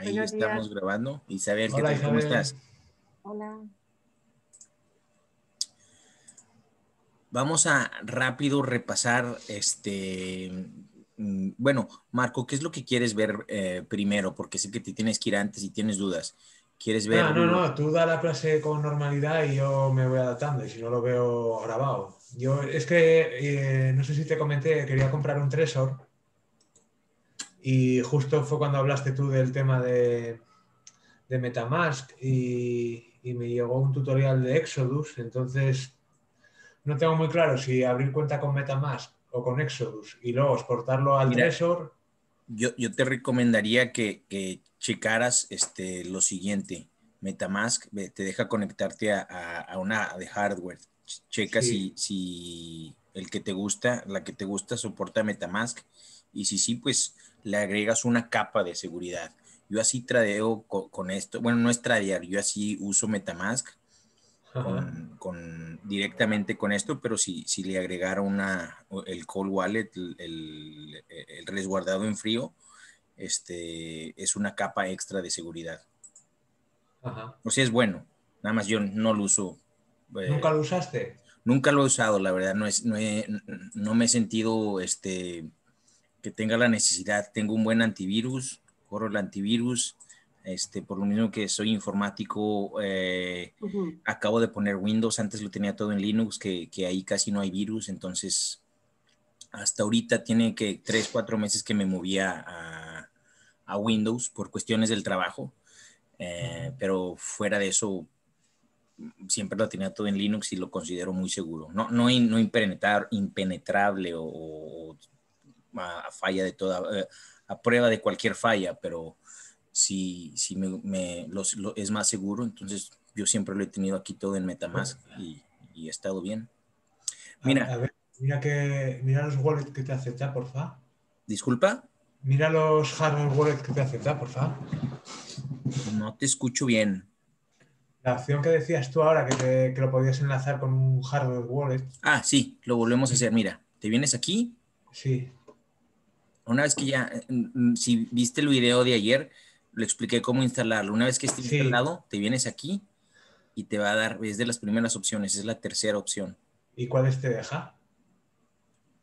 Ahí estamos grabando. Isabel, ¿qué tal? ¿Cómo estás? Hola. Vamos a rápido repasar este. Mm, bueno, Marco, ¿qué es lo que quieres ver eh, primero? Porque sé que te tienes que ir antes y tienes dudas. ¿Quieres ver? No, no, no, tú da la clase con normalidad y yo me voy adaptando y si no lo veo grabado. Yo es que, eh, no sé si te comenté, quería comprar un Tresor y justo fue cuando hablaste tú del tema de, Metamask y, me llegó un tutorial de Exodus, entonces no tengo muy claro si abrir cuenta con Metamask o con Exodus y luego exportarlo al Mira, Yo, te recomendaría que, checaras este, lo siguiente. Metamask te deja conectarte a, una de hardware. Checa si, si el que te gusta, la que te gusta soporta Metamask. Y si sí, pues le agregas una capa de seguridad. Yo así tradeo con, esto, bueno, no es tradear, yo así uso Metamask con, directamente con esto, pero si, si le agregara una, el cold wallet, el, resguardado en frío, este, es una capa extra de seguridad. O sea, es bueno. Nada más yo no lo uso. Eh, ¿Nunca lo usaste? Nunca lo he usado, la verdad. No, es, no me he sentido este, que tenga la necesidad. Tengo un buen antivirus, corro el antivirus. Este, por lo mismo que soy informático, eh, acabo de poner Windows, antes lo tenía todo en Linux, que, que ahí casi no hay virus, entonces hasta ahorita tiene que tres, cuatro meses que me movía a, a Windows por cuestiones del trabajo, eh, pero fuera de eso siempre lo tenía todo en Linux y lo considero muy seguro. No, no, no impenetrable o a, falla de toda, eh, a prueba de cualquier falla, pero si, si me, es más seguro, entonces yo siempre lo he tenido aquí todo en Metamask y, y he estado bien. Mira. mira, que, mira los wallets que te acepta, porfa. ¿Disculpa? Mira los hardware wallets que te acepta, porfa. No te escucho bien. La opción que decías tú ahora, que, que lo podías enlazar con un hardware wallet. Ah, sí, lo volvemos a hacer. Mira, te vienes aquí. Sí. Una vez que ya, eh, mm, mm, si viste el video de ayer, lo expliqué cómo instalarlo. Una vez que esté instalado, te vienes aquí y te va a dar, es de las primeras opciones, es la tercera opción. ¿Y cuáles te deja?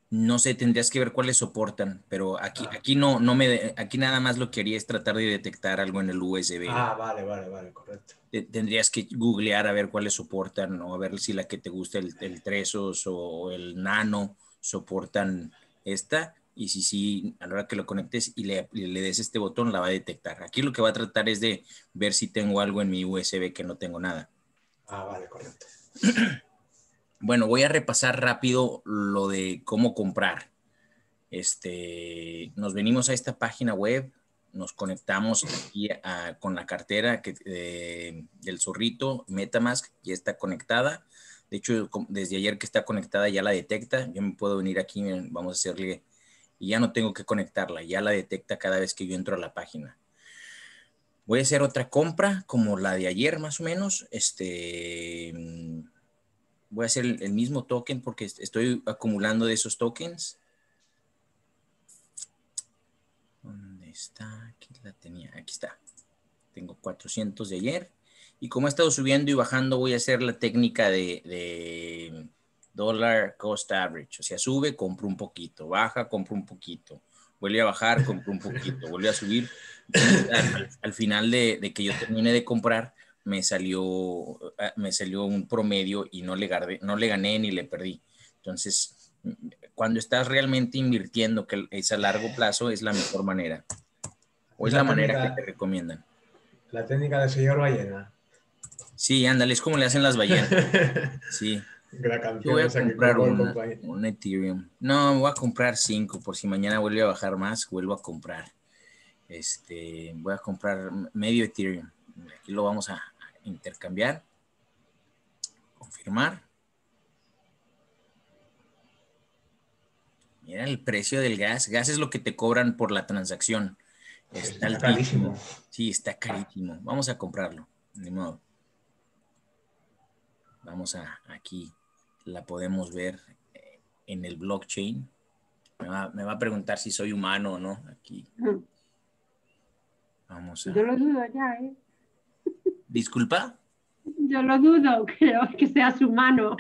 No sé, tendrías que ver cuáles soportan, pero aquí, ah. aquí no, no me, aquí nada más lo que haría es tratar de detectar algo en el USB. Ah, vale, vale, vale, correcto. tendrías que googlear a ver cuáles soportan o a ver si la que te gusta, el, el Tresos o el Nano, soportan esta y si sí, a la hora que lo conectes y le, le, des este botón, la va a detectar. Aquí lo que va a tratar es de ver si tengo algo en mi USB que no tengo nada. Ah, vale, correcto. Bueno, voy a repasar rápido lo de cómo comprar. Este, nos venimos a esta página web, nos conectamos aquí con la cartera que, del zorrito, Metamask, ya está conectada. De hecho, desde ayer que está conectada ya la detecta. Yo me puedo venir aquí, vamos a hacerle y ya no tengo que conectarla, ya la detecta cada vez que yo entro a la página. Voy a hacer otra compra como la de ayer más o menos. Este, mm, voy a hacer el, mismo token porque estoy acumulando de esos tokens. ¿Dónde está? Aquí la tenía. Aquí está. Tengo 400 de ayer. Y como ha estado subiendo y bajando, voy a hacer la técnica de dollar cost average, o sea, sube, compro un poquito, baja, compro un poquito, vuelve a bajar, compro un poquito, vuelve a subir. Al, final de, que yo termine de comprar, me salió, eh, me salió un promedio y no le, no le gané ni le perdí. Entonces, cuando estás realmente invirtiendo, que es a largo plazo, es la mejor manera. O es la, manera que te recomiendan. La técnica del señor ballena. Sí, ándale, es como le hacen las ballenas. Sí voy a comprar un Ethereum. No, voy a comprar cinco por si mañana vuelve a bajar más, vuelvo a comprar. Este, voy a comprar medio Ethereum. Aquí lo vamos a intercambiar. Confirmar. Mira el precio del gas. Gas es lo que te cobran por la transacción. Está, está carísimo. Sí, está carísimo. Vamos a comprarlo. de modo. Vamos a aquí, la podemos ver eh, en el blockchain. Me va, a preguntar si soy humano o no aquí. Vamos a... Yo lo dudo ya, ¿eh? ¿Disculpa? Yo lo dudo, creo que seas humano.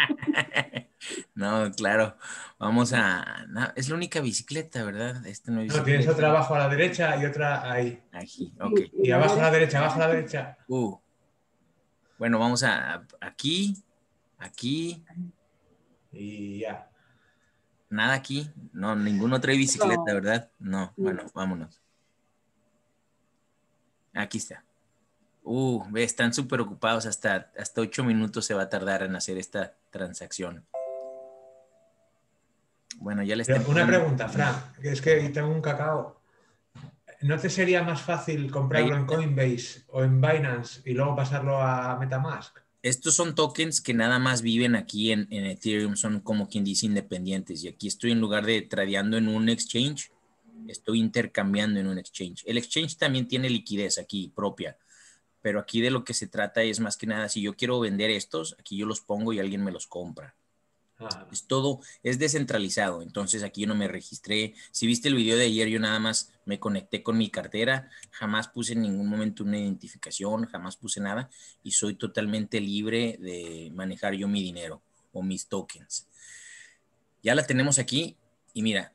no, claro. Vamos a. es la única bicicleta, ¿verdad? Este no, tienes otra abajo a la derecha y otra ahí. Aquí, ok. Y abajo a la derecha, abajo a la derecha. Uh. Bueno, vamos a aquí aquí. Y ya. Nada aquí. No, ninguno trae bicicleta, ¿verdad? No. Bueno, vámonos. Aquí está. Uh, ve, están súper ocupados. Hasta, hasta ocho minutos se va a tardar en hacer esta transacción. Bueno, ya les tengo. Una pregunta, Fran. Es que tengo un cacao. ¿No te sería más fácil comprarlo en Coinbase o en Binance y luego pasarlo a Metamask? estos son tokens que nada más viven aquí en, Ethereum, son como quien dice independientes. Y aquí estoy en lugar de tradeando en un exchange, estoy intercambiando en un exchange. El exchange también tiene liquidez aquí propia, pero aquí de lo que se trata es más que nada, si yo quiero vender estos, aquí yo los pongo y alguien me los compra. Es todo, es descentralizado. Entonces aquí yo no me registré. Si viste el video de ayer, yo nada más me conecté con mi cartera, jamás puse en ningún momento una identificación, jamás puse nada y soy totalmente libre de manejar yo mi dinero o mis tokens. Ya la tenemos aquí y mira,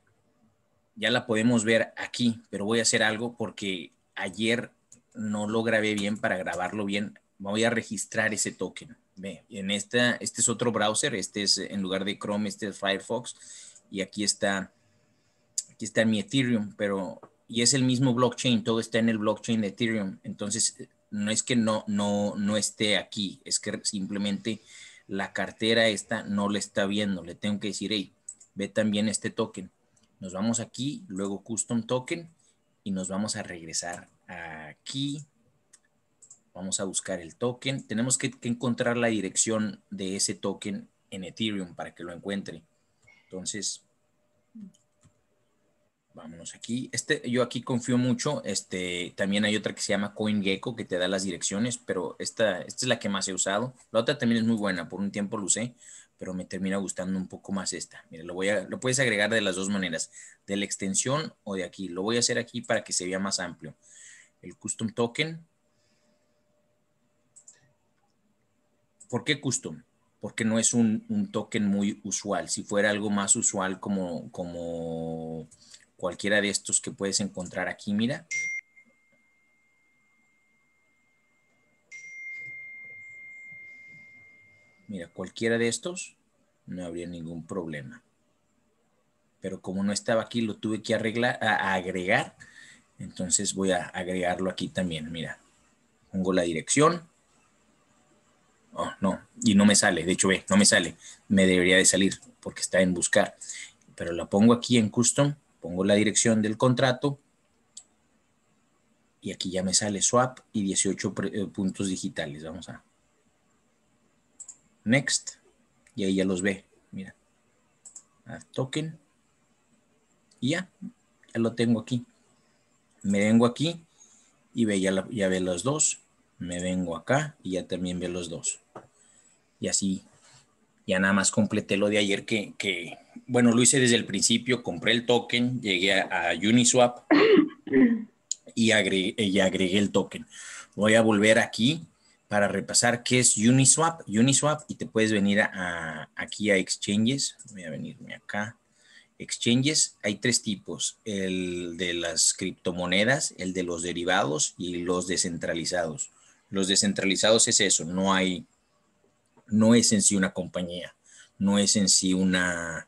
ya la podemos ver aquí, pero voy a hacer algo porque ayer no lo grabé bien para grabarlo bien. Voy a registrar ese token. Ve, en esta, este es otro browser, este es en lugar de Chrome, este es Firefox, y aquí está, aquí está mi Ethereum, pero, y es el mismo blockchain, todo está en el blockchain de Ethereum, entonces eh, no es que no, no, no esté aquí, es que simplemente la cartera esta no le está viendo, le tengo que decir, hey, ve también este token. Nos vamos aquí, luego custom token, y nos vamos a regresar aquí Vamos a buscar el token. Tenemos que, encontrar la dirección de ese token en Ethereum para que lo encuentre. Entonces, vámonos aquí. Este, yo aquí confío mucho. Este, también hay otra que se llama CoinGecko que te da las direcciones, pero esta, esta es la que más he usado. La otra también es muy buena. Por un tiempo lo usé, pero me termina gustando un poco más esta. Mira, lo, voy a, lo puedes agregar de las dos maneras, de la extensión o de aquí. Lo voy a hacer aquí para que se vea más amplio. El custom token, ¿Por qué custom? Porque no es un, un token muy usual. Si fuera algo más usual como, como cualquiera de estos que puedes encontrar aquí, mira, Mira, cualquiera de estos no habría ningún problema. Pero como no estaba aquí, lo tuve que arreglar, agregar. Entonces voy a agregarlo aquí también. Mira, pongo la dirección. Oh, no, y no me sale, de hecho ve, no me sale, me debería de salir porque está en buscar, pero la pongo aquí en custom, pongo la dirección del contrato y aquí ya me sale swap y 18 eh, puntos digitales, vamos a next y ahí ya los ve, mira, token y ya, ya lo tengo aquí, me vengo aquí y ve ya, ya ve los dos me vengo acá y ya también ve los dos. Y así, ya nada más completé lo de ayer que, que bueno, lo hice desde el principio, compré el token, llegué a, Uniswap y agregué, el token. Voy a volver aquí para repasar qué es Uniswap, Uniswap, y te puedes venir aquí a exchanges. Voy a venirme acá. Exchanges, hay tres tipos, el de las criptomonedas, el de los derivados y los descentralizados. Los descentralizados es eso, no hay, no es en sí una compañía, no es en sí una,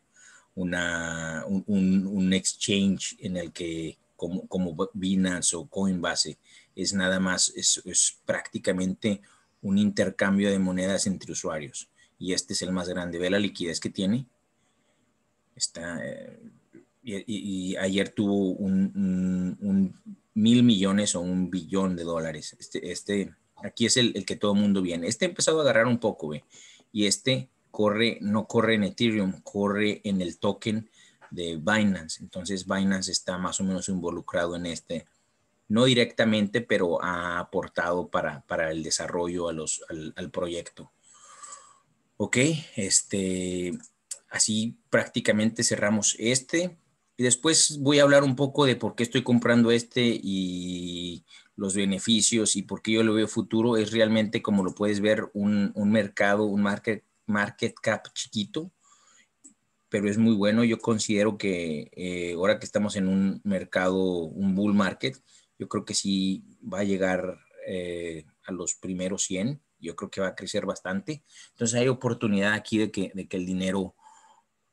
una, un, exchange en el que, como, Binance o Coinbase, es nada más, es, prácticamente un intercambio de monedas entre usuarios. Y este es el más grande. Ve la liquidez que tiene. Está, eh, y, ayer tuvo un, un, mil millones o un billón de dólares. Este, este, Aquí es el, que todo el mundo viene. Este ha empezado a agarrar un poco, ¿ve? Y este corre, no corre en Ethereum, corre en el token de Binance. Entonces Binance está más o menos involucrado en este, no directamente, pero ha aportado para, para el desarrollo a los, al, al, proyecto. Ok, este, así prácticamente cerramos este. Y después voy a hablar un poco de por qué estoy comprando este y los beneficios y por qué yo lo veo futuro es realmente, como lo puedes ver, un, mercado, un market, market cap chiquito, pero es muy bueno. Yo considero que eh, ahora que estamos en un mercado, un bull market, yo creo que sí va a llegar eh, a los primeros 100, yo creo que va a crecer bastante. Entonces hay oportunidad aquí de que, de que el dinero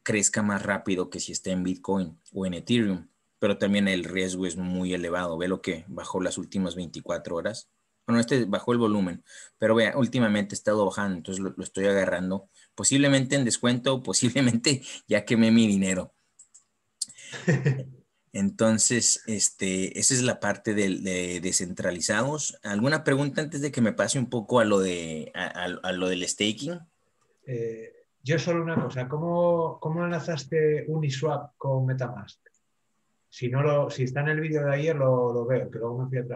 crezca más rápido que si está en Bitcoin o en Ethereum pero también el riesgo es muy elevado. Ve lo que bajó las últimas 24 horas. Bueno, este bajó el volumen, pero vea, últimamente ha estado bajando, entonces lo, estoy agarrando, posiblemente en descuento, posiblemente ya quemé mi dinero. Entonces, este, esa es la parte de, descentralizados. ¿Alguna pregunta antes de que me pase un poco a lo, de, lo del staking? Eh, yo solo una cosa, ¿cómo, cómo Uniswap con Metamask? Si, no lo, si está en el vídeo de ayer, lo, veo, que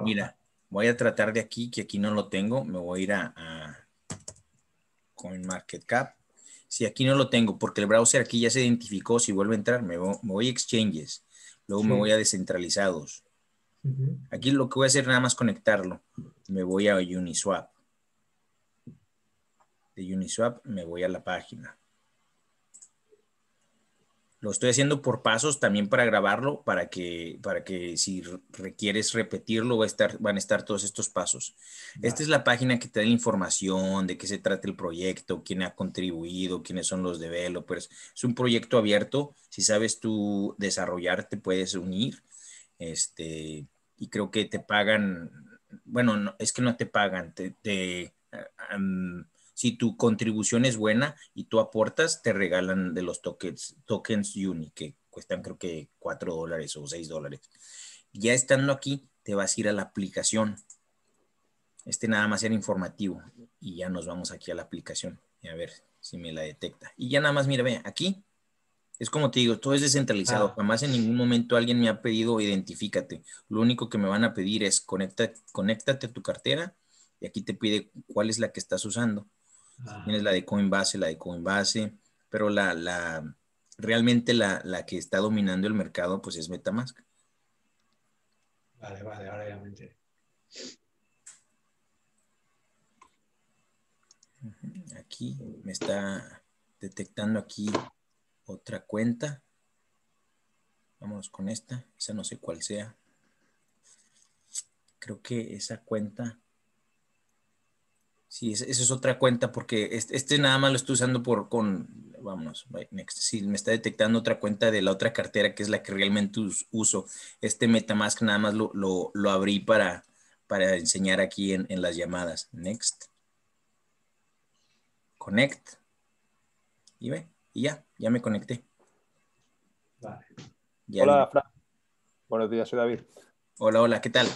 Mira, voy a tratar de aquí, que aquí no lo tengo. Me voy a ir a, CoinMarketCap. Si aquí no lo tengo, porque el browser aquí ya se identificó. Si vuelve a entrar, me, voy, a exchanges. Luego me voy a descentralizados. Aquí lo que voy a hacer nada más conectarlo. Me voy a Uniswap. De Uniswap me voy a la página. Lo estoy haciendo por pasos también para grabarlo, para que, para que si requieres repetirlo, va a estar, van a estar todos estos pasos. Esta es la página que te da información de qué se trata el proyecto, quién ha contribuido, quiénes son los developers. Es un proyecto abierto. Si sabes tú desarrollar, te puedes unir. Este, y creo que te pagan, bueno, es que no te pagan, te, eh, si tu contribución es buena y tú aportas, te regalan de los tokens, tokens Uni, que cuestan creo que 4 dólares o 6 dólares. Ya estando aquí, te vas a ir a la aplicación. Este nada más era informativo y ya nos vamos aquí a la aplicación. A ver si me la detecta. Y ya nada más, mira, ve, aquí es como te digo, todo es descentralizado. Ah. Jamás en ningún momento alguien me ha pedido identifícate. Lo único que me van a pedir es conecta, conéctate a tu cartera y aquí te pide cuál es la que estás usando. Tienes la de Coinbase, la de Coinbase, pero la, realmente la, que está dominando el mercado pues es Metamask. Vale, vale, ahora ya Aquí me está detectando aquí otra cuenta. Vámonos con esta. Esa no sé cuál sea. Creo que esa cuenta Sí, esa es otra cuenta porque este, nada más lo estoy usando por con, vámonos, next. Sí, me está detectando otra cuenta de la otra cartera que es la que realmente uso. Este Metamask nada más lo, lo, abrí para, para enseñar aquí en, las llamadas. Next. Connect. Y ve, y ya, ya me conecté. hola, Buenos días, soy David. Hola, hola, ¿qué tal?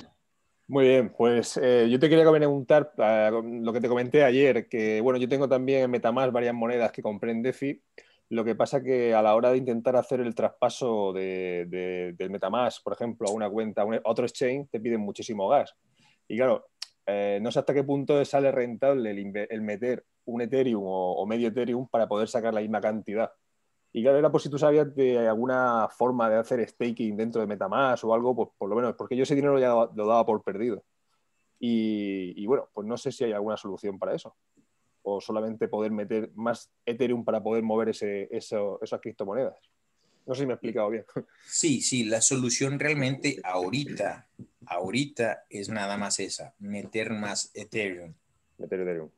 Muy bien, pues eh, yo te quería comentar ah, lo que te comenté ayer, que bueno, yo tengo también en Metamask varias monedas que compré en DeFi, lo que pasa que a la hora de intentar hacer el traspaso de, del Metamask, por ejemplo, a una cuenta, a, otro exchange, te piden muchísimo gas. Y claro, eh, no sé hasta qué punto sale rentable el, meter un Ethereum o, medio Ethereum para poder sacar la misma cantidad. Y claro, era por si tú sabías de alguna forma de hacer staking dentro de Metamask o algo, pues por lo menos, porque yo ese dinero ya lo daba por perdido. Y, bueno, pues no sé si hay alguna solución para eso. O solamente poder meter más Ethereum para poder mover ese, eso, esas criptomonedas. No sé si me he explicado bien. Sí, sí, la solución realmente ahorita, ahorita es nada más esa, meter más Ethereum. Meter Ethereum.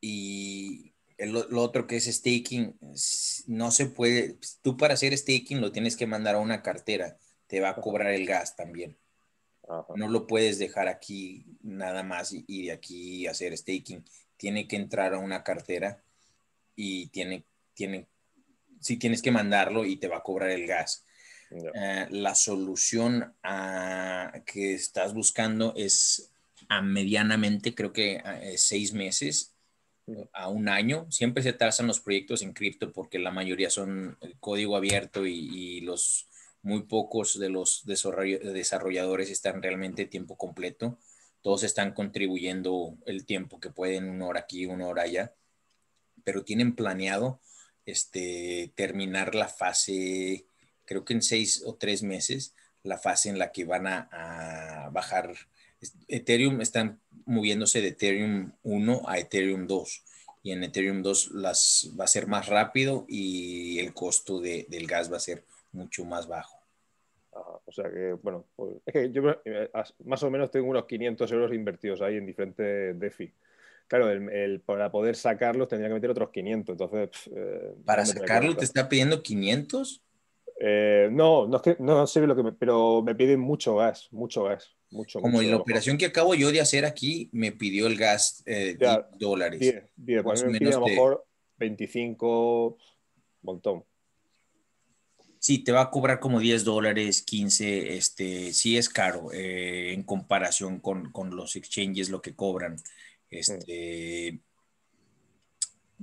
Y el, lo otro que es staking, no se puede, tú para hacer staking lo tienes que mandar a una cartera, te va a cobrar el gas también. No lo puedes dejar aquí nada más y, de aquí hacer staking. Tiene que entrar a una cartera y tiene, tiene, si tienes que mandarlo y te va a cobrar el gas. Eh, la solución a, que estás buscando es a medianamente, creo que eh, seis meses, a un año. Siempre se tasan los proyectos en cripto porque la mayoría son eh, código abierto y, los muy pocos de los desarrolladores están realmente tiempo completo. Todos están contribuyendo el tiempo que pueden, una hora aquí, una hora allá, pero tienen planeado este, terminar la fase, creo que en seis o tres meses, la fase en la que van a bajar Ethereum están moviéndose de Ethereum 1 a Ethereum 2 y en Ethereum 2 las, va a ser más rápido y el costo de, del gas va a ser mucho más bajo. o sea que, bueno, pues, es que yo eh, más o menos tengo unos 500 euros invertidos ahí en diferentes DeFi. Claro, el, para poder sacarlos tendría que meter otros 500, entonces... Eh, ¿Para sacarlo te está pidiendo 500? Eh, no, no, sé lo que pero me piden mucho gas, mucho gas. Como en la operación que acabo yo de hacer aquí, me pidió el gas eh, dólares. a lo mejor 25, montón. Sí, te va a cobrar como 10 dólares, 15, este, sí es caro eh, en comparación con, los exchanges lo que cobran. Este,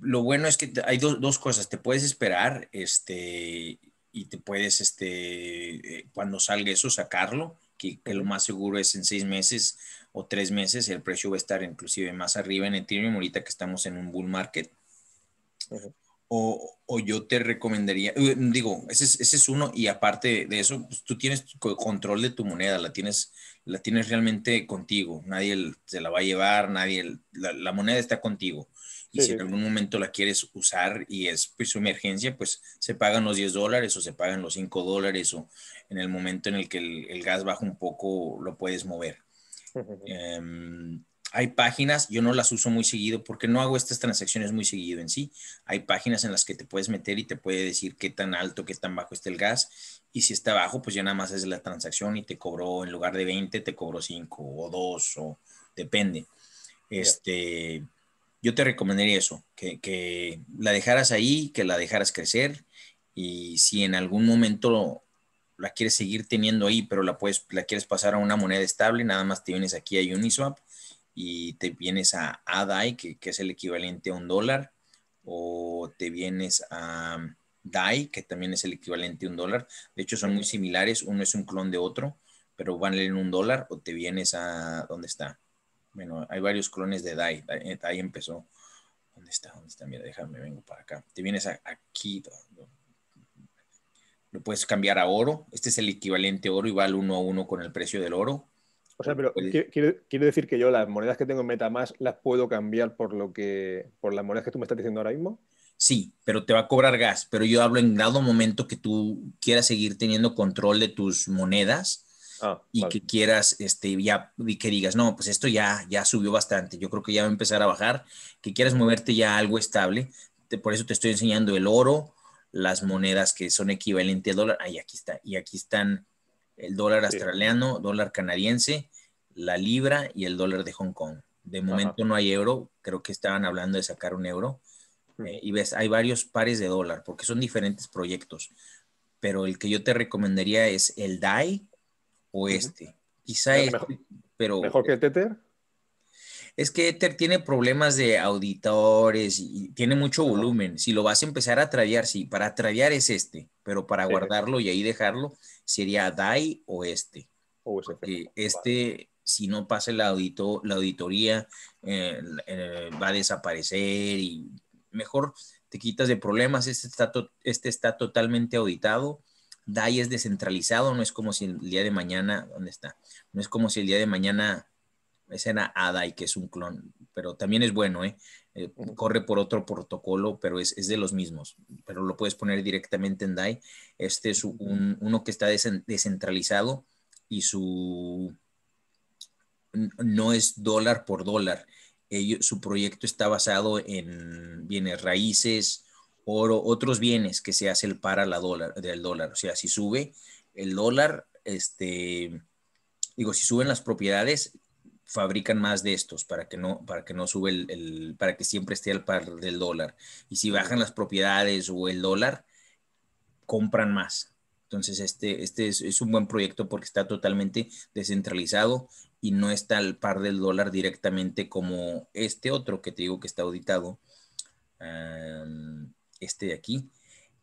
lo bueno es que hay dos cosas, te puedes esperar este, y te puedes, este, eh, cuando salga eso, sacarlo que, lo más seguro es en seis meses o tres meses, el precio va a estar inclusive más arriba en Ethereum, ahorita que estamos en un bull market. o, yo te recomendaría, eh, digo, ese es, uno, y aparte de eso, pues, tú tienes control de tu moneda, la tienes, la tienes realmente contigo, nadie se la va a llevar, nadie, la, moneda está contigo. Y si en algún momento la quieres usar y es pues, su emergencia, pues se pagan los 10 dólares o se pagan los 5 dólares o en el momento en el que el, gas baja un poco, lo puedes mover. Em, hay páginas, yo no las uso muy seguido porque no hago estas transacciones muy seguido en sí. Hay páginas en las que te puedes meter y te puede decir qué tan alto, qué tan bajo está el gas. Y si está bajo, pues ya nada más es la transacción y te cobró, en lugar de 20, te cobró 5 o 2 o depende. Este, Yo te recomendaría eso, que, que la dejaras ahí, que la dejaras crecer y si en algún momento la quieres seguir teniendo ahí, pero la, puedes, la quieres pasar a una moneda estable, nada más te vienes aquí a Uniswap y te vienes a ADAI, que, es el equivalente a un dólar, o te vienes a DAI, que también es el equivalente a un dólar. De hecho, son muy similares, uno es un clon de otro, pero en un dólar, o te vienes a, ¿dónde está? Bueno, hay varios clones de DAI, Ahí empezó. ¿Dónde está? ¿Dónde está? Mira, déjame, vengo para acá. Te vienes aquí, lo puedes cambiar a oro. Este es el equivalente oro y vale uno a uno con el precio del oro. O sea, pero quiere, decir que yo las monedas que tengo en más las puedo cambiar por lo que por las monedas que tú me estás diciendo ahora mismo. Sí, pero te va a cobrar gas. Pero yo hablo en dado momento que tú quieras seguir teniendo control de tus monedas ah, y que quieras, este, ya y que digas, no, pues esto ya, ya subió bastante. Yo creo que ya va a empezar a bajar. Que quieras moverte ya a algo estable. por eso te estoy enseñando el oro las monedas que son equivalentes a dólar. Ahí aquí está. Y aquí están el dólar australiano, dólar canadiense, la libra y el dólar de Hong Kong. De momento no hay euro, creo que estaban hablando de sacar un euro. Mm. Eh, y ves, hay varios pares de dólar porque son diferentes proyectos. Pero el que yo te recomendaría es el DAI o este. Quizá es este, pero... que el Tether? es que Ether tiene problemas de auditores y tiene mucho volumen. Si lo vas a empezar a traviar, sí, para traviar es este, pero para guardarlo y ahí dejarlo sería DAI o este. este, si no pasa la, la auditoría, eh, eh, va a desaparecer y mejor te quitas de problemas. Este está, este está totalmente auditado. DAI es descentralizado, no es como si el día de mañana, ¿dónde está? No es como si el día de mañana escena Adai, que es un clon, pero también es bueno, ¿eh? Eh, corre por otro protocolo, pero es, de los mismos, pero lo puedes poner directamente en DAI. Este es uno que está descentralizado y su no es dólar por dólar. su proyecto está basado en bienes raíces, oro, otros bienes que se hace el para la dólar, del dólar. O sea, si sube el dólar, este, digo, si suben las propiedades, fabrican más de estos para que no, para que no sube el, para que siempre esté al par del dólar. Y si bajan las propiedades o el dólar, compran más. Entonces, este, este es, un buen proyecto porque está totalmente descentralizado y no está al par del dólar directamente como este otro que te digo que está auditado, este de aquí,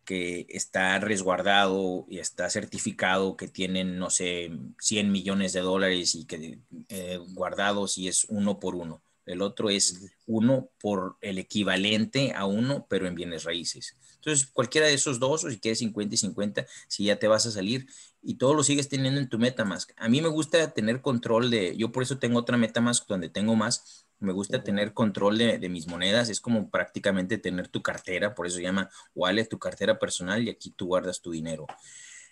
que está resguardado y está certificado que tienen, no sé, 100 millones de dólares y que eh, guardados y es uno por uno. El otro es uno por el equivalente a uno, pero en bienes raíces. Entonces, cualquiera de esos dos, o si quieres 50 y 50, si ya te vas a salir y todo lo sigues teniendo en tu MetaMask. A mí me gusta tener control de, yo por eso tengo otra MetaMask donde tengo más, me gusta tener control de, mis monedas. Es como prácticamente tener tu cartera, por eso se llama wallet, tu cartera personal, y aquí tú guardas tu dinero.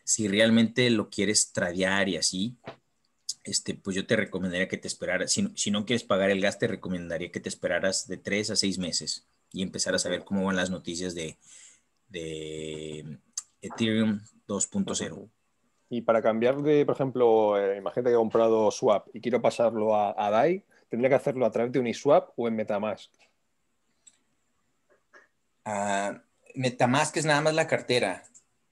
Si realmente lo quieres tradear y así, este, pues yo te recomendaría que te esperaras. Si, no quieres pagar el gas, te recomendaría que te esperaras de tres a seis meses y empezaras a ver cómo van las noticias de, Ethereum 2.0. Y para cambiar de, por ejemplo, eh, imagínate que he comprado Swap y quiero pasarlo a DAI, tendría que hacerlo a través de Uniswap o en Metamask. Ah, Metamask es nada más la cartera.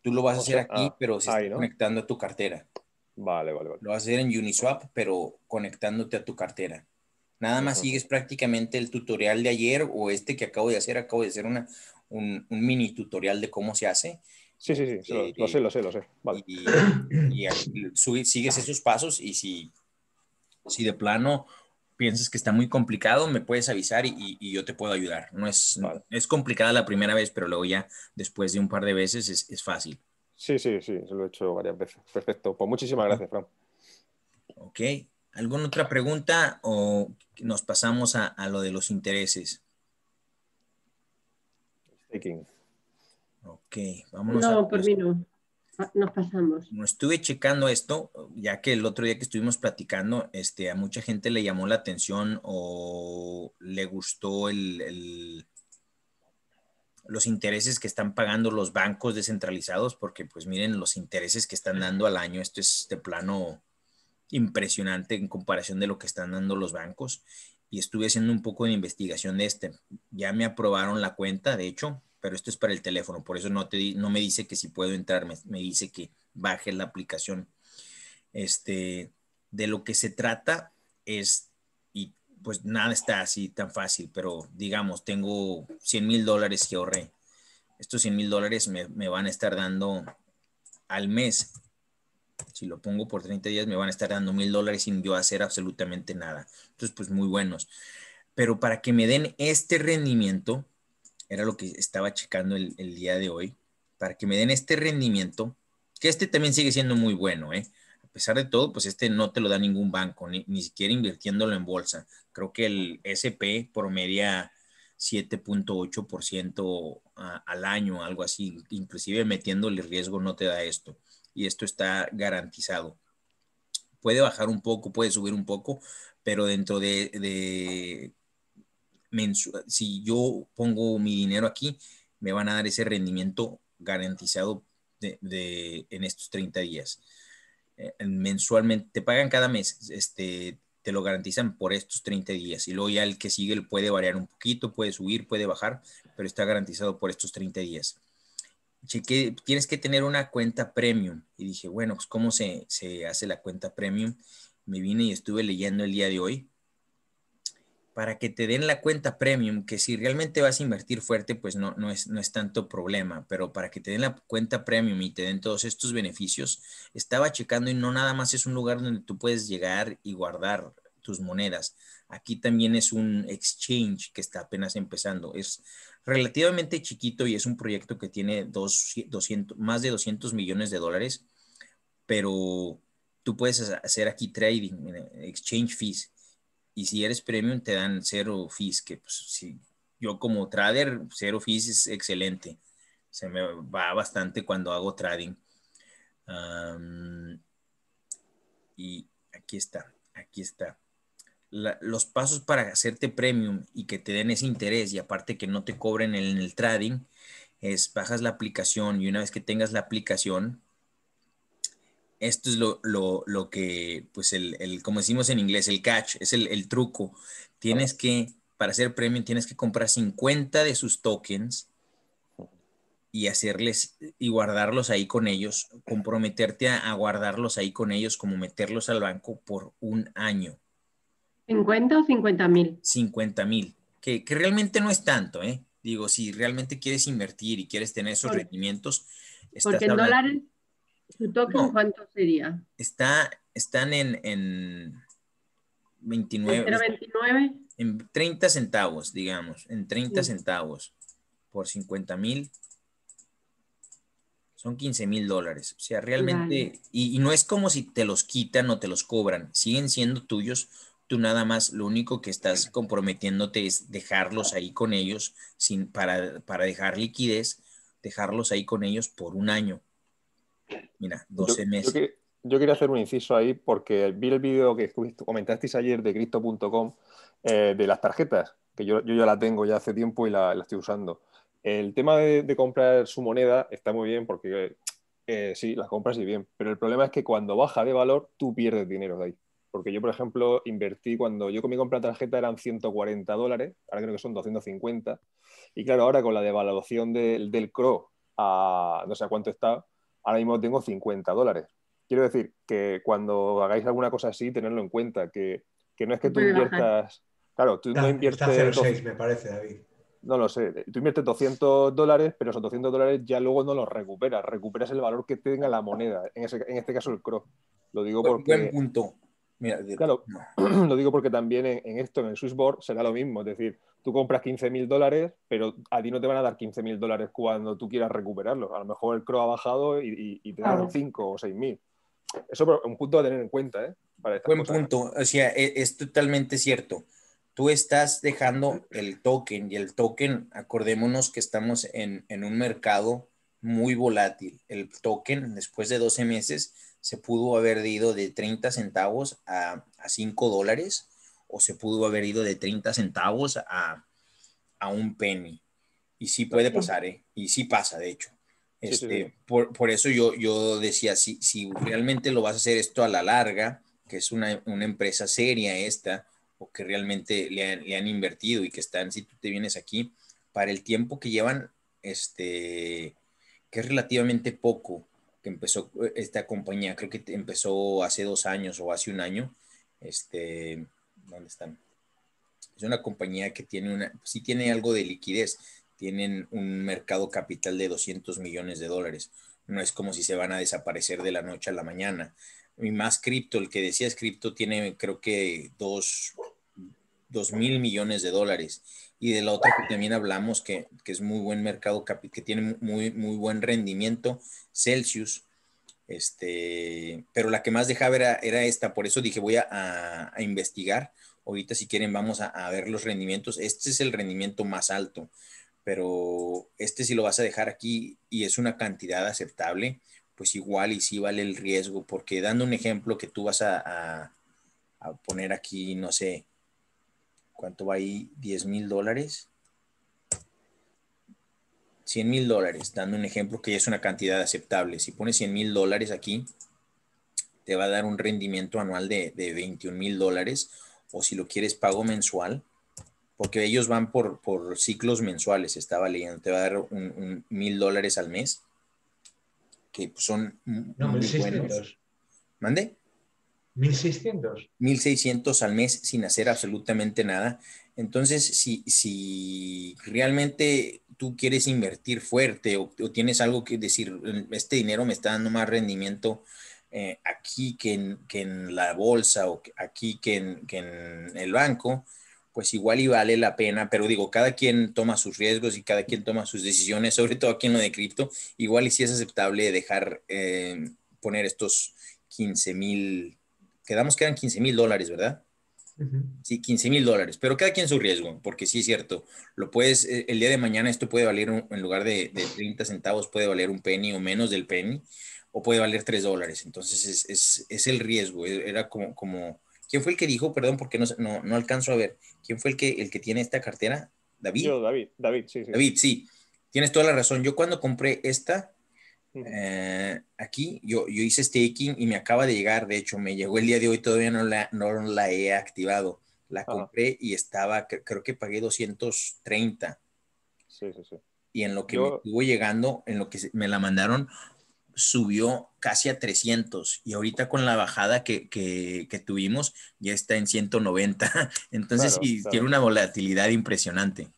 Tú lo vas a hacer aquí, ah, pero si conectando a tu cartera. Vale, vale, vale. Lo vas a hacer en Uniswap, pero conectándote a tu cartera. Nada más sigues prácticamente el tutorial de ayer o este que acabo de hacer. Acabo de hacer un, mini tutorial de cómo se hace. Sí, sí, sí, lo, sé, lo sé, lo sé. Y, sigues esos pasos y si, si de plano piensas que está muy complicado, me puedes avisar y, yo te puedo ayudar. No es, es complicada la primera vez, pero luego ya después de un par de veces es, fácil. Sí, sí, sí, se lo he hecho varias veces. Perfecto. Pues muchísimas gracias, Fran. Ok. ¿Alguna otra pregunta o nos pasamos a, lo de los intereses? Ok, vamos No, a... por mí no. Ah, nos pasamos. No estuve checando esto, ya que el otro día que estuvimos platicando, este, a mucha gente le llamó la atención o le gustó el los intereses que están pagando los bancos descentralizados, porque pues miren los intereses que están dando al año, esto es de plano impresionante en comparación de lo que están dando los bancos. Y estuve haciendo un poco de investigación de este. Ya me aprobaron la cuenta, de hecho, pero esto es para el teléfono, por eso no, te, no me dice que si puedo entrar, me, dice que baje la aplicación. Este, de lo que se trata es, y pues nada está así tan fácil, pero digamos, tengo 100 mil dólares que ahorré. Estos 100 mil dólares me, me van a estar dando al mes si lo pongo por 30 días, me van a estar dando mil dólares sin yo hacer absolutamente nada. Entonces, pues muy buenos. Pero para que me den este rendimiento, era lo que estaba checando el, día de hoy, para que me den este rendimiento, que este también sigue siendo muy bueno, ¿eh? A pesar de todo, pues este no te lo da ningún banco, ni, siquiera invirtiéndolo en bolsa. Creo que el SP promedia 7.8% al año, algo así, inclusive metiéndole riesgo no te da esto. Y esto está garantizado. Puede bajar un poco, puede subir un poco, pero dentro de si yo pongo mi dinero aquí, me van a dar ese rendimiento garantizado de, en estos 30 días. Eh, mensualmente, te pagan cada mes, este, te lo garantizan por estos 30 días. Y luego ya el que sigue puede variar un poquito, puede subir, puede bajar, pero está garantizado por estos 30 días. Cheque, tienes que tener una cuenta premium. Y dije, bueno, pues, ¿cómo se, se hace la cuenta premium? Me vine y estuve leyendo el día de hoy para que te den la cuenta premium, que si realmente vas a invertir fuerte, pues no, no, es, no es tanto problema, pero para que te den la cuenta premium y te den todos estos beneficios, estaba checando y no nada más es un lugar donde tú puedes llegar y guardar tus monedas. Aquí también es un exchange que está apenas empezando. Es relativamente chiquito y es un proyecto que tiene dos, 200, más de 200 millones de dólares, pero tú puedes hacer aquí trading, exchange fees y si eres premium, te dan cero fees, que pues yo como trader, cero fees es excelente. Se me va bastante cuando hago trading. y aquí está, aquí está. los pasos para hacerte premium y que te den ese interés y aparte que no te cobren en en el trading es bajas la aplicación y una vez que tengas la aplicación, esto es lo, que, pues, el, como decimos en inglés, el catch, es el, truco. Tienes que, para hacer premium, tienes que comprar 50 de sus tokens y hacerles y guardarlos ahí con ellos, comprometerte a, guardarlos ahí con ellos, como meterlos al banco por un año. ¿50 o 50 mil? 50 mil, que, realmente no es tanto, ¿eh? Digo, si realmente quieres invertir y quieres tener esos rendimientos. Porque en dólares ¿Su cuánto sería? Está, están en, en 29. 29? En 30 centavos, digamos, en 30 centavos por 50 mil. Son 15 mil dólares. O sea, realmente, y, no es como si te los quitan o te los cobran, siguen siendo tuyos. Tú nada más, lo único que estás comprometiéndote es dejarlos ahí con ellos sin, para, para dejar liquidez, dejarlos ahí con ellos por un año Mira, 12 meses. Yo, quería hacer un inciso ahí porque vi el vídeo que comentasteis ayer de Cristo.com eh, de las tarjetas, que yo, ya la tengo ya hace tiempo y la, estoy usando. El tema de, comprar su moneda está muy bien porque eh, sí, las compras y bien, pero el problema es que cuando baja de valor tú pierdes dinero de ahí. Porque yo, por ejemplo, invertí cuando yo con mi compra tarjeta eran 140 dólares, ahora creo que son 250. Y claro, ahora con la devaluación del, del CRO a no sé a cuánto está, ahora mismo tengo 50 dólares. Quiero decir que cuando hagáis alguna cosa así, tenerlo en cuenta, que, no es que tú inviertas... Claro, tú no, inviertes... me parece, David. No lo sé, tú inviertes 200 dólares, pero esos 200 dólares ya luego no los recuperas, recuperas el valor que tenga la moneda, en, este caso el CRO. Lo digo porque... Buen punto. Mira, claro, lo digo porque también en, esto, en el Swissboard, será lo mismo, es decir, tú compras 15 mil dólares, pero a ti no te van a dar 15 mil dólares cuando tú quieras recuperarlos. A lo mejor el CRO ha bajado y, y, te dan 5 o 6 mil. Eso es un punto a tener en cuenta. ¿eh? Buen punto. O sea, e, es, totalmente cierto. Tú estás dejando el token y el token, acordémonos que estamos en, en un mercado muy volátil. El token, después de 12 meses, se pudo haber ido de 30 centavos a, a 5 dólares o se pudo haber ido de 30 centavos a, un penny. Y sí puede pasar, ¿eh? Y sí pasa, de hecho. Este, Por, eso yo, yo decía, si, si realmente lo vas a hacer esto a la larga, que es una, empresa seria esta, o que realmente le han, invertido y que están, si tú te vienes aquí, para el tiempo que llevan, este, que es relativamente poco que empezó esta compañía, creo que empezó hace dos años o hace un año, este, ¿Dónde están? Es una compañía que tiene una, sí tiene algo de liquidez, tienen un mercado capital de 200 millones de dólares. No es como si se van a desaparecer de la noche a la mañana. Y más cripto, el que decía cripto tiene creo que 2 mil millones de dólares. Y de la otra que también hablamos, que, es muy buen mercado que tiene muy, muy buen rendimiento, Celsius, este, pero la que más dejaba era, esta, por eso dije voy a, investigar. Ahorita si quieren vamos a, ver los rendimientos. Este es el rendimiento más alto, pero este si lo vas a dejar aquí y es una cantidad aceptable, pues igual y sí vale el riesgo, porque dando un ejemplo que tú vas a, poner aquí, no sé, ¿cuánto va ahí? 10 mil dólares 100 mil dólares, dando un ejemplo que ya es una cantidad aceptable. Si pones 100 mil dólares aquí, te va a dar un rendimiento anual de, de 21 mil dólares o si lo quieres pago mensual, porque ellos van por, ciclos mensuales, estaba leyendo, te va a dar un mil dólares al mes, que pues son no, 1600. ¿Mande? 1600. 1600 al mes sin hacer absolutamente nada entonces, si, si realmente tú quieres invertir fuerte o, tienes algo que decir, mm, este dinero me está dando más rendimiento eh, aquí que en, la bolsa o aquí que en, el banco, pues igual y vale la pena, pero digo, cada quien toma sus riesgos y cada quien toma sus decisiones, sobre todo aquí en lo de cripto, igual y si es aceptable dejar eh, poner estos 15 mil, quedamos que eran 15 mil dólares, ¿verdad? Sí, 15 mil dólares, pero cada quien su riesgo, porque sí es cierto, lo puedes, eh, el día de mañana esto puede valer, en lugar de, de, 30 centavos, puede valer un penny o menos del penny, o puede valer 3 dólares, entonces es, es, el riesgo, e, era como, como, ¿quién fue el que dijo, perdón, porque no, no, no alcanzo a ver, quién fue el que, el que tiene esta cartera? David. David, David, sí. David, sí, tienes toda la razón, yo cuando compré esta, eh, aquí yo, yo hice staking y me acaba de llegar, de hecho, me llegó el día de hoy, todavía no la, no la he activado. La compré y estaba, creo que pagué 230. Sí, Y en lo que estuvo llegando, en lo que me la mandaron, subió casi a 300 y ahorita con la bajada que, tuvimos ya está en 190. Entonces, tiene una volatilidad impresionante.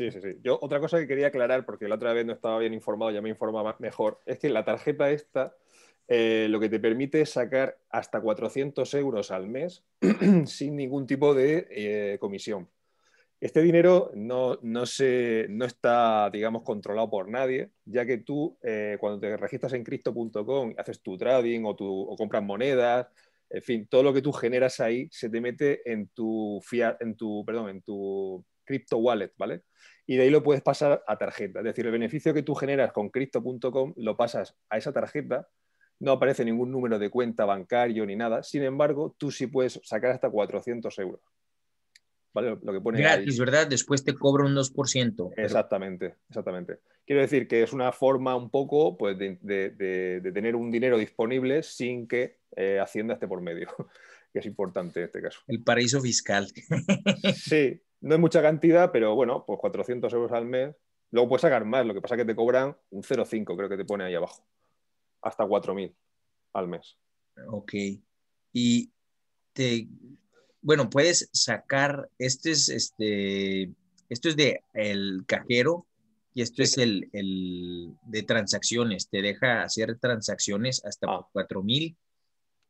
Sí, sí, sí. Yo otra cosa que quería aclarar, porque la otra vez no estaba bien informado, ya me informaba mejor, es que la tarjeta esta eh, lo que te permite es sacar hasta 400 euros al mes sin ningún tipo de eh, comisión. Este dinero no, se, está, digamos, controlado por nadie, ya que tú, eh, cuando te registras en crypto.com, haces tu trading o, compras monedas, en fin, todo lo que tú generas ahí se te mete en tu, fiat, en tu, perdón, en tu crypto wallet, ¿vale? Y de ahí lo puedes pasar a tarjeta. Es decir, el beneficio que tú generas con crypto.com lo pasas a esa tarjeta. No aparece ningún número de cuenta bancario ni nada. Sin embargo, tú sí puedes sacar hasta 400 euros. ¿Vale? Lo que pone Gratis, ¿verdad? Después te cobra un 2%. Exactamente, exactamente. Quiero decir que es una forma un poco pues, de, tener un dinero disponible sin que eh, Hacienda esté por medio, que es importante en este caso. El paraíso fiscal. sí, no es mucha cantidad, pero bueno, pues 400 euros al mes. Luego puedes sacar más, lo que pasa es que te cobran un 0,5, creo que te pone ahí abajo. Hasta 4.000 al mes. Ok. Y te, bueno, puedes sacar, este es, este, esto es de el cajero y esto es el, el, de transacciones. Te deja hacer transacciones hasta 4.000 ah.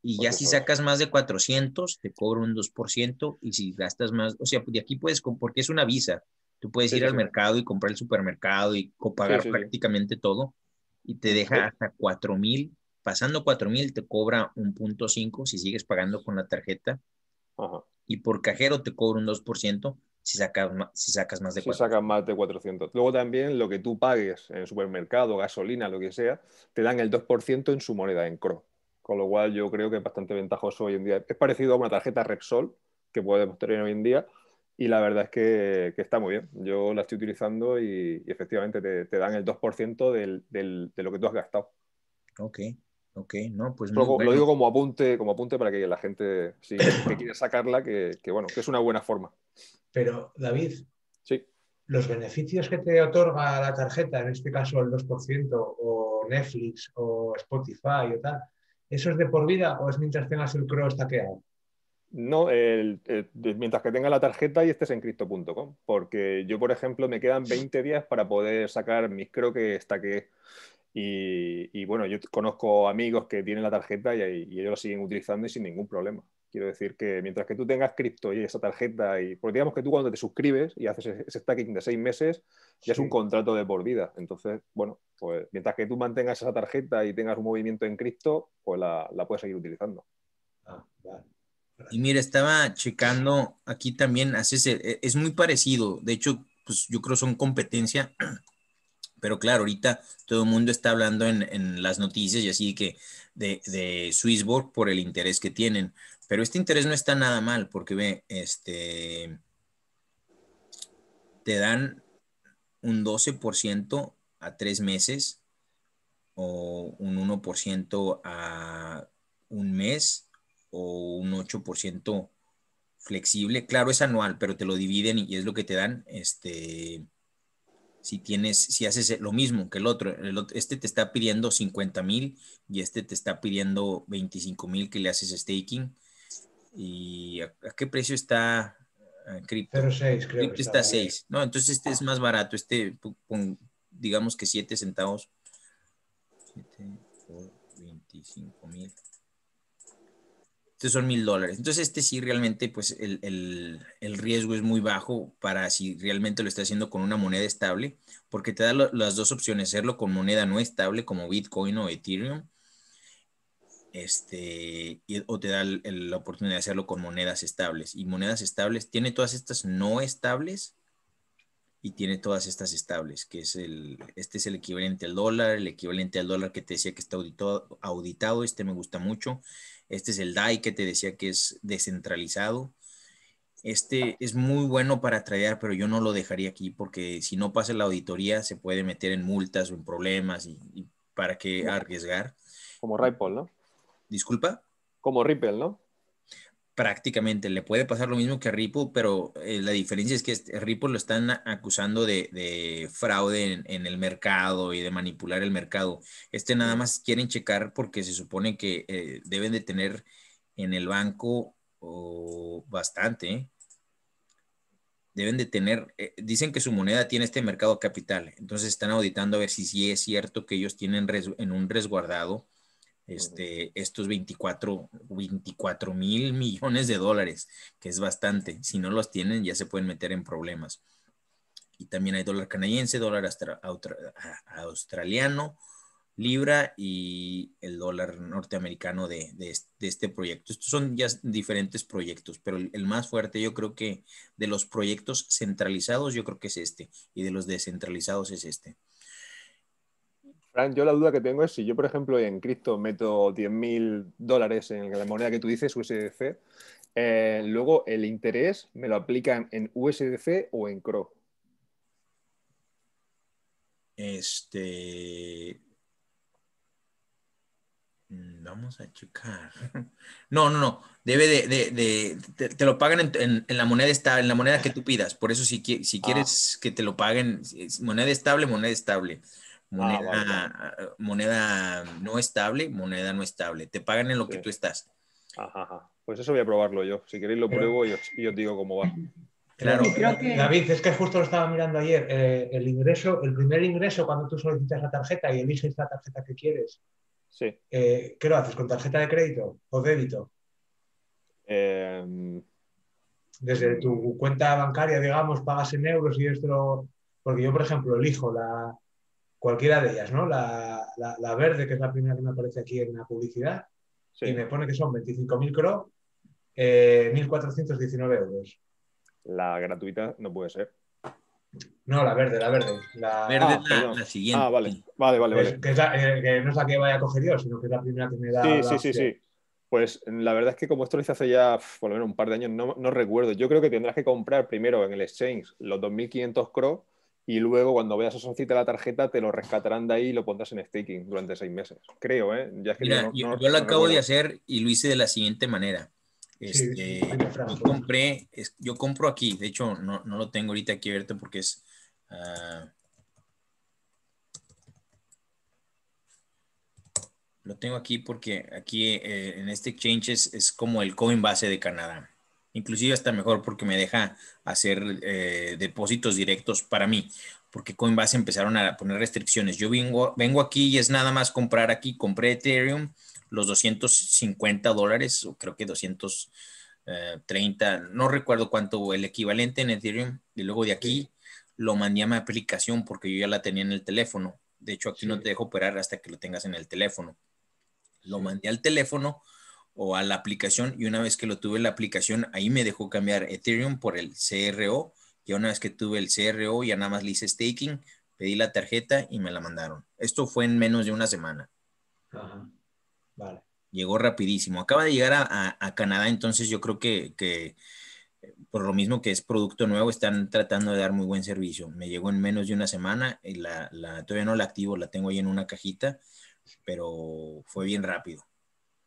Y ya si sacas más de 400, te cobro un 2%. Y si gastas más, o sea, pues, de aquí puedes, porque es una visa, tú puedes ir al mercado y comprar el supermercado y pagar prácticamente todo. Y te deja hasta 4.000. Pasando 4.000, te cobra un punto si sigues pagando con la tarjeta. Y por cajero te cobra un 2% si sacas, si sacas más de 400. Si sacas más de 400. Luego también lo que tú pagues en supermercado, gasolina, lo que sea, te dan el 2% en su moneda, en CRO. Con lo cual yo creo que es bastante ventajoso hoy en día. Es parecido a una tarjeta Repsol que podemos tener hoy en día y la verdad es que, está muy bien. Yo la estoy utilizando y, efectivamente te, dan el 2% del, de lo que tú has gastado. Ok, ok, no, pues Lo, digo como apunte, como apunte para que la gente, si que quiere sacarla, que, bueno, que es una buena forma. Pero, David, sí los beneficios que te otorga la tarjeta, en este caso el 2% o Netflix o Spotify o tal, ¿Eso es de por vida o es mientras tengas el cross taqueado? No, el, mientras que tenga la tarjeta y estés en crypto.com, porque yo, por ejemplo, me quedan 20 días para poder sacar mis creo que está Y, y bueno, yo conozco amigos que tienen la tarjeta y, y ellos la siguen utilizando y sin ningún problema. Quiero decir que mientras que tú tengas cripto y esa tarjeta, y porque digamos que tú cuando te suscribes y haces ese stacking de seis meses, ya es un contrato de por vida. Entonces, bueno, pues mientras que tú mantengas esa tarjeta y tengas un movimiento en cripto, pues la, puedes seguir utilizando. Ah, y mira, estaba checando aquí también, e, e, es muy parecido. De hecho, pues yo creo son competencia pero claro, ahorita todo el mundo está hablando en, las noticias y así que de, de Swissborg por el interés que tienen. Pero este interés no está nada mal porque ve, este, te dan un 12% a tres meses o un 1% a un mes o un 8% flexible. Claro, es anual, pero te lo dividen y es lo que te dan. Este, si tienes, si haces lo mismo que el otro. este te está pidiendo 50 mil y este te está pidiendo 25 mil que le haces staking. ¿Y a, qué precio está eh, Crypto? Crypto está, 6. No, entonces este es más barato. Este, con digamos que 7 centavos. 7 por 25 mil. Entonces son mil dólares. Entonces este sí realmente, pues el, riesgo es muy bajo para si realmente lo está haciendo con una moneda estable, porque te da las dos opciones, hacerlo con moneda no estable como Bitcoin o Ethereum, este, o te da la oportunidad de hacerlo con monedas estables. Y monedas estables tiene todas estas no estables y tiene todas estas estables, que es el, este es el equivalente al dólar, el equivalente al dólar que te decía que está auditado, auditado este me gusta mucho este es el DAI que te decía que es descentralizado. Este es muy bueno para tradear, pero yo no lo dejaría aquí porque si no pasa la auditoría se puede meter en multas o en problemas y, y para qué arriesgar. Como Ripple, ¿no? Disculpa. Como Ripple, ¿no? prácticamente le puede pasar lo mismo que a Ripple, pero eh, la diferencia es que este, Ripple lo están acusando de, fraude en, el mercado y de manipular el mercado. Este nada más quieren checar porque se supone que eh, deben de tener en el banco o oh, bastante. ¿eh? Deben de tener, dicen que su moneda tiene este mercado capital, entonces están auditando a ver si sí es cierto que ellos tienen en un resguardado este, estos 24, 24 mil millones de dólares, que es bastante. Si no los tienen, ya se pueden meter en problemas. Y también hay dólar canadiense, dólar australiano, libra y el dólar norteamericano de, este proyecto. Estos son ya diferentes proyectos, pero el, más fuerte yo creo que de los proyectos centralizados yo creo que es este y de los descentralizados es este yo la duda que tengo es si yo, por ejemplo, en cripto meto 10.000 dólares en la moneda que tú dices, USDC, eh, luego el interés me lo aplican en USDC o en CRO. Este. Mm, vamos a checar. No, no, no. Debe de. te, lo pagan en, la moneda en la moneda que tú pidas. Por eso, si, si ah. quieres que te lo paguen, moneda estable, moneda estable. Ah, moneda, moneda no estable, moneda no estable. Te pagan en lo que tú estás. Pues eso voy a probarlo yo. Si queréis lo pruebo y os, digo cómo va. Claro, David, es que justo lo estaba mirando ayer. Eh, el ingreso, el primer ingreso cuando tú solicitas la tarjeta y eliges la tarjeta que quieres. Sí. Eh, ¿Qué lo haces? ¿Con tarjeta de crédito o débito? Em, Desde tu cuenta bancaria, digamos, pagas en euros y esto. Porque yo, por ejemplo, elijo la, cualquiera de ellas, ¿no? La, verde, que es la primera que me aparece aquí en la publicidad, y me pone que son 25.000 cro, 1.419 eh, euros. La gratuita no puede ser. No, la verde, la verde. La verde ah, es la, siguiente. Ah, vale, vale, vale. Eh, que, no es la que vaya a coger yo, sino que es la primera que me da. Sí, sí, sí, sí. Pues la verdad es que como esto lo hice hace ya por lo menos un par de años, no, recuerdo. Yo creo que tendrás que comprar primero en el exchange los 2.500 cro y luego cuando veas a cita la tarjeta te lo rescatarán de ahí y lo pondrás en staking durante seis meses. Creo, ¿eh? yo, lo acabo de hacer y lo hice de la siguiente manera. Este, yo compré, yo compro aquí, de hecho no, lo tengo ahorita aquí abierto porque es... Ah, lo tengo aquí porque aquí eh, en este exchange es, es como el coin base de Canadá inclusive hasta mejor porque me deja hacer eh, depósitos directos para mí, porque Coinbase empezaron a poner restricciones. Yo vengo, vengo aquí y es nada más comprar aquí, compré Ethereum, los 250 dólares, o creo que 230, eh, no recuerdo cuánto, el equivalente en Ethereum, y luego de aquí lo mandé a mi aplicación porque yo ya la tenía en el teléfono. De hecho, aquí no te dejo operar hasta que lo tengas en el teléfono. Lo mandé al teléfono o a la aplicación y una vez que lo tuve la aplicación, ahí me dejó cambiar Ethereum por el CRO. y una vez que tuve el CRO, ya nada más le hice staking, pedí la tarjeta y me la mandaron. Esto fue en menos de una semana. Llegó rapidísimo. Acaba de llegar a, Canadá, entonces yo creo que, que, por lo mismo que es producto nuevo, están tratando de dar muy buen servicio. Me llegó en menos de una semana y la, la todavía no la activo, la tengo ahí en una cajita, pero fue bien rápido.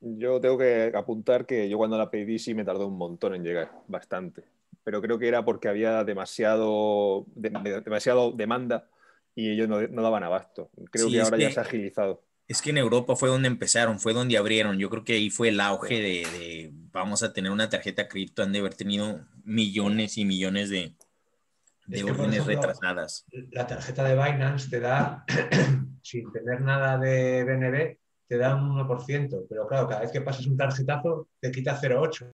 Yo tengo que apuntar que yo cuando la pedí sí me tardó un montón en llegar, bastante. Pero creo que era porque había demasiado, demasiado demanda y ellos no, daban abasto. Creo que ahora ya se ha agilizado. Es que en Europa fue donde empezaron, fue donde abrieron. Yo creo que ahí fue el auge de, vamos a tener una tarjeta cripto. Han de haber tenido millones y millones de, de órdenes retrasadas. La tarjeta de Binance te da, sin tener nada de BNB, te dan un 1%, pero claro, cada vez que pasas un tarjetazo te quita 0,8.